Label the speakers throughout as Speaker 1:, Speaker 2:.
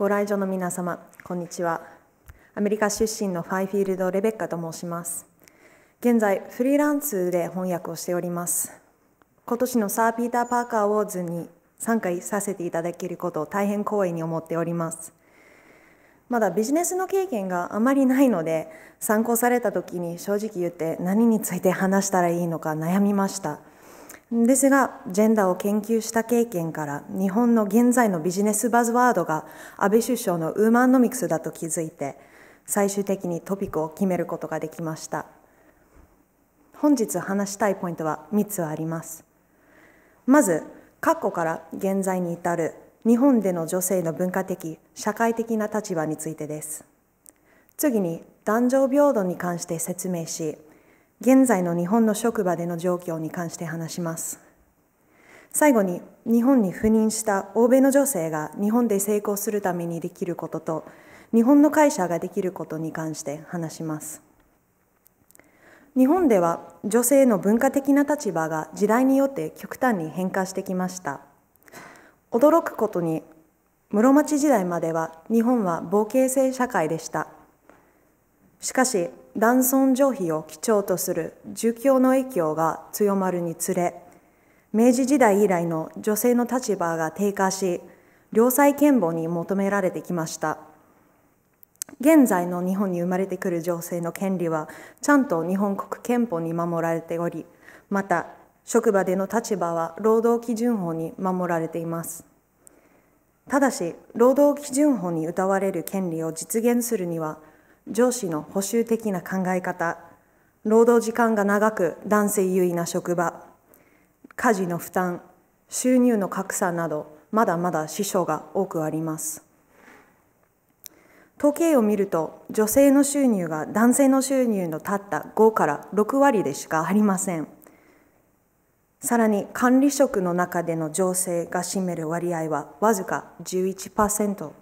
Speaker 1: ご来場の皆様こんにちはアメリカ出身のファイフィールドレベッカと申します現在フリーランスで翻訳をしております今年のサー・ピーター・パーカー・ウォーズに参加させていただけることを大変光栄に思っておりますまだビジネスの経験があまりないので参考された時に正直言って何について話したらいいのか悩みましたですがジェンダーを研究した経験から日本の現在のビジネスバズワードが安倍首相のウーマンノミクスだと気づいて最終的にトピックを決めることができました本日話したいポイントは3つありますまず過去から現在に至る日本での女性の文化的社会的な立場についてです次に男女平等に関して説明し現在の日本の職場での状況に関して話します。最後に、日本に赴任した欧米の女性が日本で成功するためにできることと、日本の会社ができることに関して話します。日本では女性の文化的な立場が時代によって極端に変化してきました。驚くことに、室町時代までは日本は冒険性社会でした。しかし、男尊女卑を基調とする儒教の影響が強まるにつれ明治時代以来の女性の立場が低下し良妻賢母に求められてきました現在の日本に生まれてくる女性の権利はちゃんと日本国憲法に守られておりまた職場での立場は労働基準法に守られていますただし労働基準法に謳われる権利を実現するには上司の補修的な考え方労働時間が長く男性優位な職場家事の負担収入の格差などまだまだ支障が多くあります統計を見ると女性の収入が男性の収入のたった5から6割でしかありませんさらに管理職の中での女性が占める割合はわずか11%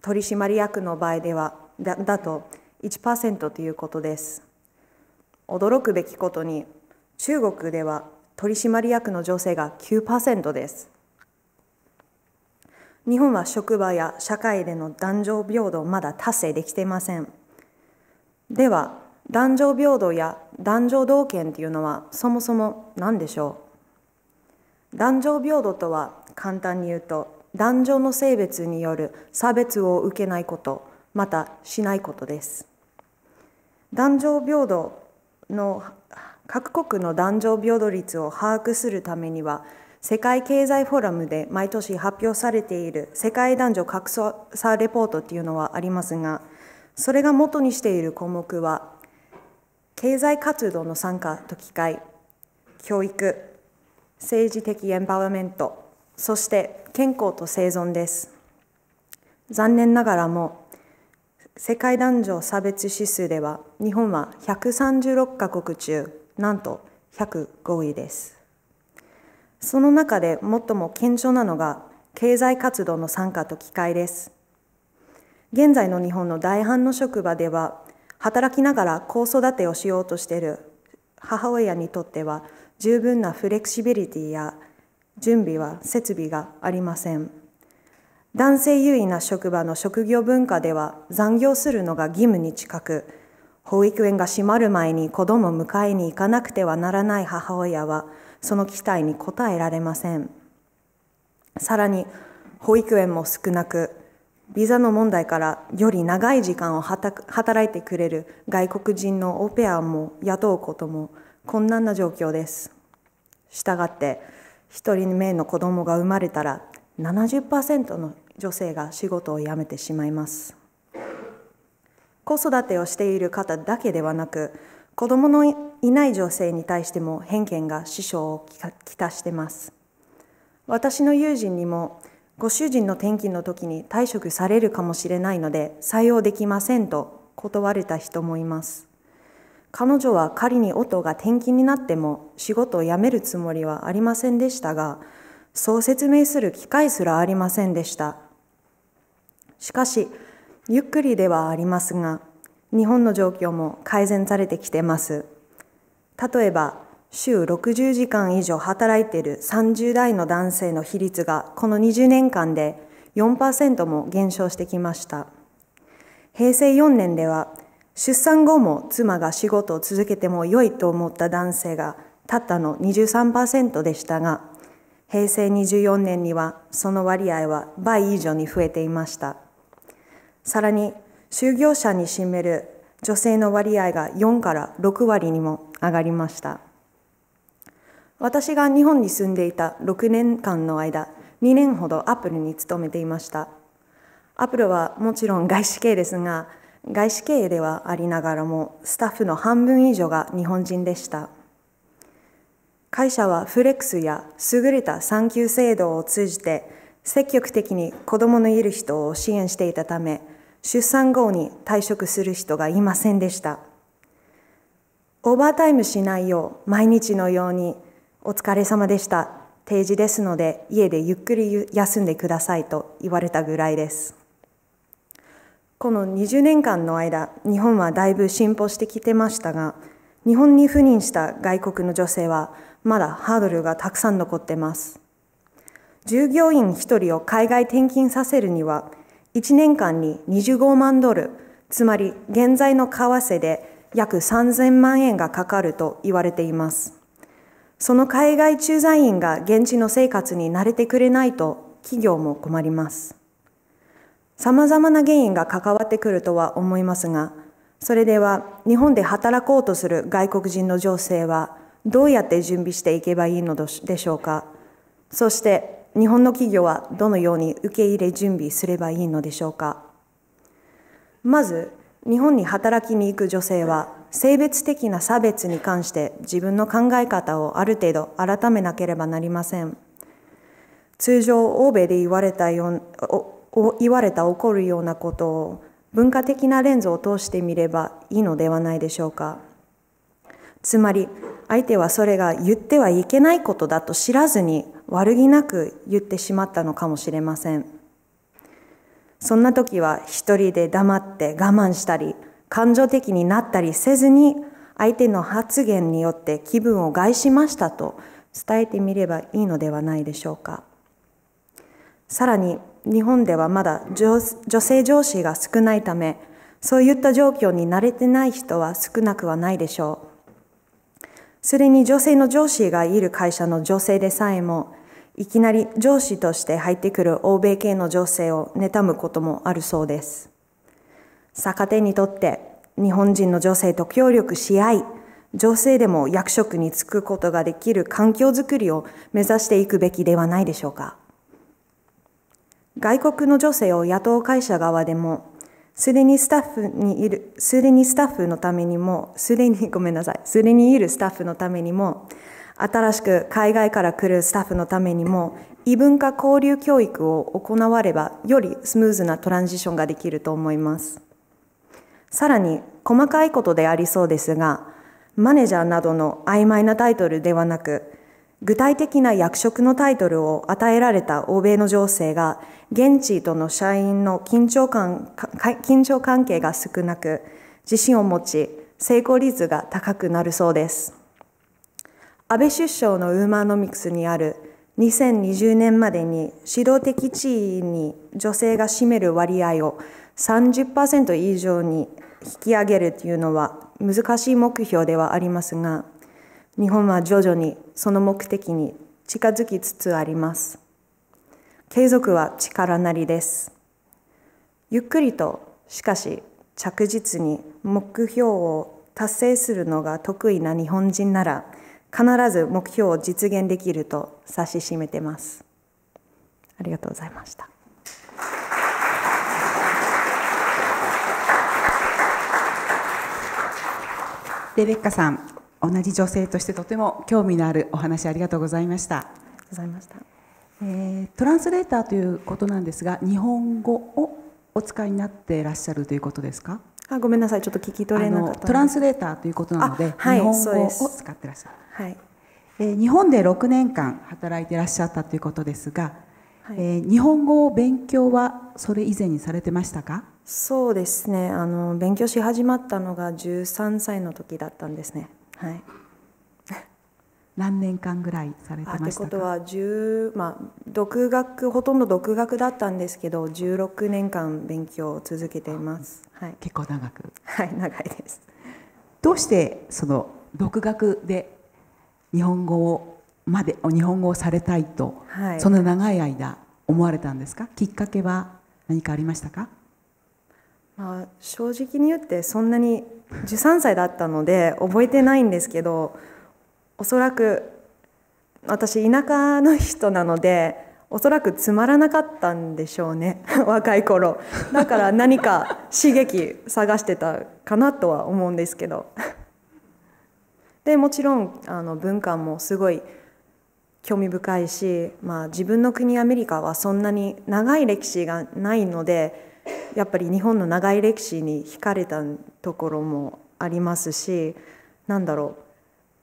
Speaker 1: 取締役の場合ではだだと1%ということです驚くべきことに中国では取締役の女性が9%です日本は職場や社会での男女平等まだ達成できていませんでは男女平等や男女同権というのはそもそも何でしょう男女平等とは簡単に言うと男女の性別による差別を受けないことまたしないことです男女平等の各国の男女平等率を把握するためには世界経済フォーラムで毎年発表されている世界男女格差レポートっていうのはありますがそれが元にしている項目は経済活動の参加と機会教育政治的エンパワーメントそして健康と生存です残念ながらも世界男女差別指数では日本は136カ国中なんと105位ですその中で最も顕著なのが経済活動の参加と機会です現在の日本の大半の職場では働きながら子育てをしようとしている母親にとっては十分なフレキシビリティや準備は設備がありません。男性優位な職場の職業文化では残業するのが義務に近く保育園が閉まる前に子供を迎えに行かなくてはならない母親はその期待に応えられませんさらに保育園も少なくビザの問題からより長い時間を働いてくれる外国人のオペアも雇うことも困難な状況ですしたがって一人目の子供が生まれたら70%の女性が仕事を辞めてしまいます子育てをしている方だけではなく子供のいない女性に対しても偏見が師匠をきたしてます私の友人にもご主人の転勤の時に退職されるかもしれないので採用できませんと断れた人もいます彼女は仮に音が転勤になっても仕事を辞めるつもりはありませんでしたがそう説明する機会すらありませんでした。しかし、ゆっくりではありますが、日本の状況も改善されてきてます。例えば、週60時間以上働いている30代の男性の比率がこの20年間で4%も減少してきました。平成4年では、出産後も妻が仕事を続けても良いと思った男性がたったの23%でしたが、平成24年にはその割合は倍以上に増えていましたさらに就業者に占める女性の割合が4から6割にも上がりました私が日本に住んでいた6年間の間2年ほどアップルに勤めていましたアップルはもちろん外資系ですが外資系ではありながらもスタッフの半分以上が日本人でした会社はフレックスや優れた産休制度を通じて積極的に子供のいる人を支援していたため出産後に退職する人がいませんでしたオーバータイムしないよう毎日のように「お疲れ様でした」定時ですので家でゆっくり休んでくださいと言われたぐらいですこの20年間の間日本はだいぶ進歩してきてましたが日本に赴任した外国の女性はまだハードルがたくさん残ってます。従業員1人を海外転勤させるには1年間に25万ドル、つまり現在の為替で約3000万円がかかると言われています。その海外駐在員が現地の生活に慣れてくれないと企業も困ります。様々な原因が関わってくるとは思いますが、それでは日本で働こうとする外国人の情勢はどうやって準備していけばいいのでしょうかそして日本の企業はどのように受け入れ準備すればいいのでしょうかまず日本に働きに行く女性は性別的な差別に関して自分の考え方をある程度改めなければなりません通常欧米で言われたよ言われた起こるようなことを文化的なレンズを通してみればいいのではないでしょうか。つまり、相手はそれが言ってはいけないことだと知らずに悪気なく言ってしまったのかもしれません。そんな時は一人で黙って我慢したり、感情的になったりせずに、相手の発言によって気分を害しましたと伝えてみればいいのではないでしょうか。さらに日本ではまだ女性上司が少ないためそういった状況に慣れてない人は少なくはないでしょうそれに女性の上司がいる会社の女性でさえもいきなり上司として入ってくる欧米系の女性を妬むこともあるそうです逆手にとって日本人の女性と協力し合い女性でも役職に就くことができる環境づくりを目指していくべきではないでしょうか外国の女性を雇う会社側でも、すでにスタッフにいる、すでにスタッフのためにも、すでに、ごめんなさい、すでにいるスタッフのためにも、新しく海外から来るスタッフのためにも、異文化交流教育を行われば、よりスムーズなトランジションができると思います。さらに、細かいことでありそうですが、マネージャーなどの曖昧なタイトルではなく、具体的な役職のタイトルを与えられた欧米の情勢が、現地との社員の緊張感緊張関係が少なく、自信を持ち、成功率が高くなるそうです。安倍首相のウーマノミクスにある2020年までに指導的地位に女性が占める割合を30%以上に引き上げるというのは難しい目標ではありますが、日本は徐々にその目的に近づきつつあります。継続は力なりです。ゆっくりと、しかし着実に目標を達成するのが得意な日本人なら、必ず目標を実現できると指し示めてます。ありがとうございました。
Speaker 2: レベッカさん、同じ女性としてとても興味のあるお話ありがとうございました。ございました。えトランスレーターということなんですが、日本語をお使いになっていらっしゃるということですか？
Speaker 1: あ、ごめんなさい、ちょっと聞き取れなかった。トラン
Speaker 2: スレーターということなので、はい、日本語を使
Speaker 1: ってらっしゃる。はい。
Speaker 2: えー、日本で6年間働いていらっしゃったということですが、はい、えー、日本語を勉強はそれ以前にされてましたか？
Speaker 1: そうですね。あの勉強し始まったのが13歳の時だったんですね。はい、何年間ぐらいされてましたかことは十まあ、独学ほとんど独学だったんですけど十六年間勉強を続けています、はい、結構長くはい長いです
Speaker 2: どうしてその独学で日本語をまで日本語をされたいと、はい、そんな長い間思われたんですかきっかけは何かありましたか、
Speaker 1: まあ、正直に言ってそんなに13歳だったので覚えてないんですけどおそらく私田舎の人なのでおそらくつまらなかったんでしょうね 若い頃だから何か刺激探してたかなとは思うんですけどでもちろんあの文化もすごい興味深いし、まあ、自分の国アメリカはそんなに長い歴史がないのでやっぱり日本の長い歴史に惹かれたところもありますしなんだろう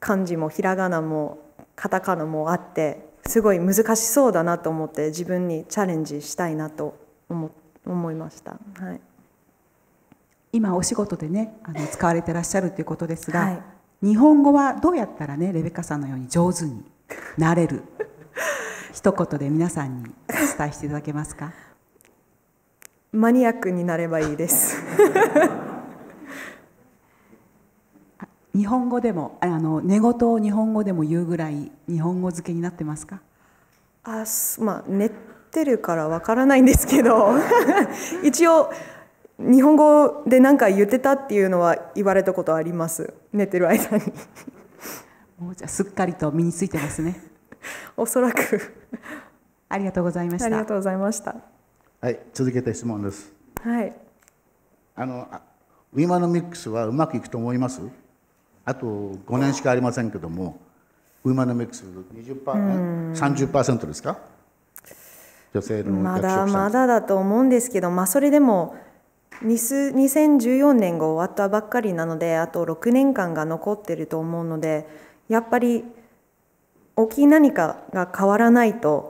Speaker 1: 漢字もひらがなもカタカナもあってすごい難しそうだなと思って自分にチャレンジしたいなと思思いました、はい、今お仕事
Speaker 2: でねあの使われてらっしゃるということですが、はい、日本語はどうやったらねレベッカさんのように上手になれる 一言で皆さんにお伝えしていただけますか
Speaker 1: マニアックになればいいです
Speaker 2: 日本語でもあの寝言を日本語でも言うぐらい日本語付けになってますかあまあ寝てるから
Speaker 1: わからないんですけど 一応日本語で何か言ってたっていうのは言われたことあります寝てる間にもうじゃすっか
Speaker 2: り
Speaker 3: と身についてますね
Speaker 1: おそらくありがとうございましたありがとうございま
Speaker 3: したはい、続けて質問です。はい。あのウィマノミックスはうまくいくと思います？あと五年しかありませんけども、ウィマノミックス二十パー、三十パーセントですか？女性のまだ
Speaker 1: まだだと思うんですけど、まあそれでも。2014年が終わったばっかりなのであと6年間が残っていると思うのでやっぱり大きい何かが変わらないと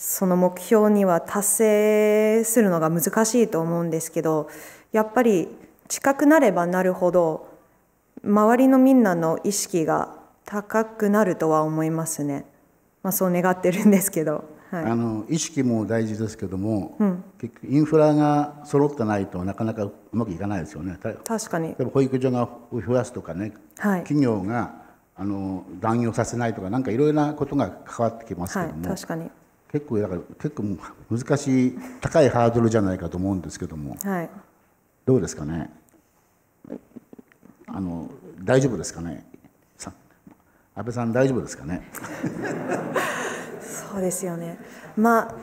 Speaker 1: その目標には達成するのが難しいと思うんですけどやっぱり近くなればなるほど周りのみんなの意識が高くなるとは思いますね、まあ、そう願ってるんですけど、はい、あ
Speaker 3: の意識も大事ですけども、うん、結局インフラが揃ってないとなかなかうまくいかないですよね確かに例えば保育所が増やすとかね、はい、企業があの断業させないとかなんかいろいろなことが関わってきますけども、はい、確かに結構だから結構難しい高いハードルじゃないかと思うんですけども、はい、どうですかねあの大丈夫ですかね安倍さん大丈夫ですかね
Speaker 1: そうですよね、まあ、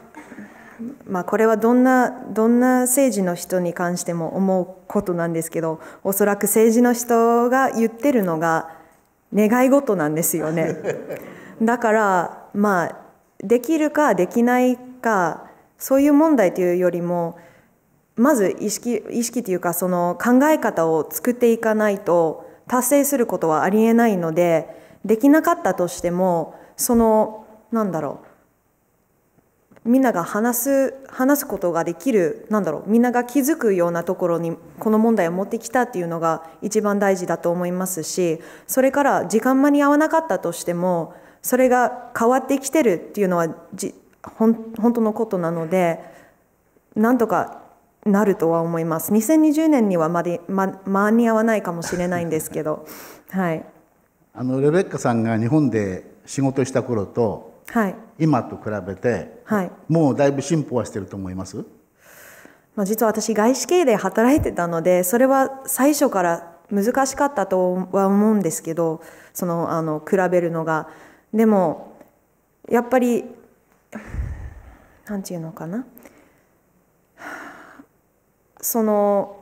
Speaker 1: まあこれはどんなどんな政治の人に関しても思うことなんですけどおそらく政治の人が言ってるのが願い事なんですよね。だからまあできるかできないかそういう問題というよりもまず意識意識というかその考え方を作っていかないと達成することはありえないのでできなかったとしてもそのなんだろうみんなが話す話すことができるなんだろうみんなが気づくようなところにこの問題を持ってきたっていうのが一番大事だと思いますしそれから時間間に合わなかったとしてもそれが変わってきてるっていうのはじほん本当のことなのでなんとかなるとは思います2020年にはまで、ま、間に合わないかもしれないんですけど、はい、
Speaker 3: あのレベッカさんが日本で仕事した頃と、はい、今と比べて、はい、もうだいぶ進歩はしてると思います
Speaker 1: まあ、実は私外資系で働いてたのでそれは最初から難しかったとは思うんですけどそのあの比べるのがでもやっぱり何て言うのかなその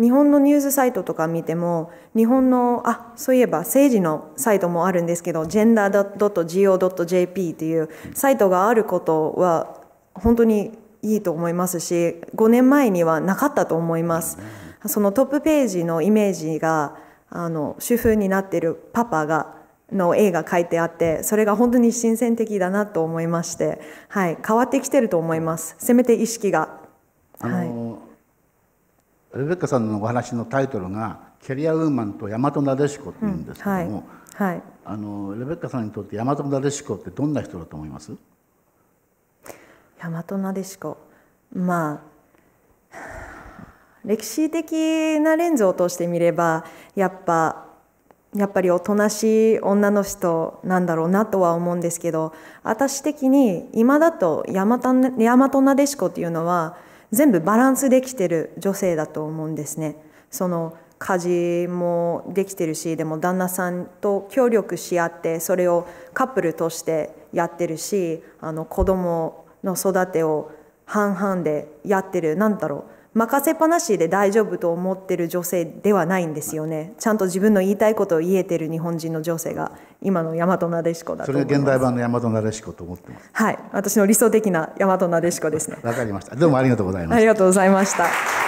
Speaker 1: 日本のニュースサイトとか見ても日本のあそういえば政治のサイトもあるんですけど gender.go.jp っていうサイトがあることは本当にいいと思いますし5年前にはなかったと思います。そのトップページのイメージがあの主婦になってるパパがの絵が書いてあってそれが本当に新鮮的だなと思いまして、はい、変わってきてると思いますせめて意識が。
Speaker 3: あのー、レベッカさんのお話のタイトルが「キャリアウーマンと大和なでしこ」っていうんですけども、うんはいはい、あのレベッカさんにとって大和なでしこってどんな人だと思います
Speaker 1: 大和なでしこまあ歴史的なレンズを通して見ればやっぱやっぱりおとなしい女の人なんだろうなとは思うんですけど私的に今だと大和なでしこっていうのは全部バランスできてる女性だと思うんですね。その家事もできてるしでも旦那さんと協力し合ってそれをカップルとしてやってるしあの子供の育てを半々でやってるなんだろう任せっぱなしで大丈夫と思ってる女性ではないんですよねちゃんと自分の言いたいことを言えてる日本人の女性が今の大和なでしこだとそれ現
Speaker 3: 代版の大和なでしこと思ってま
Speaker 1: すはい私の理想的な大和なでしこですね
Speaker 3: わかりましたどうもありがとうございましたありがとうございました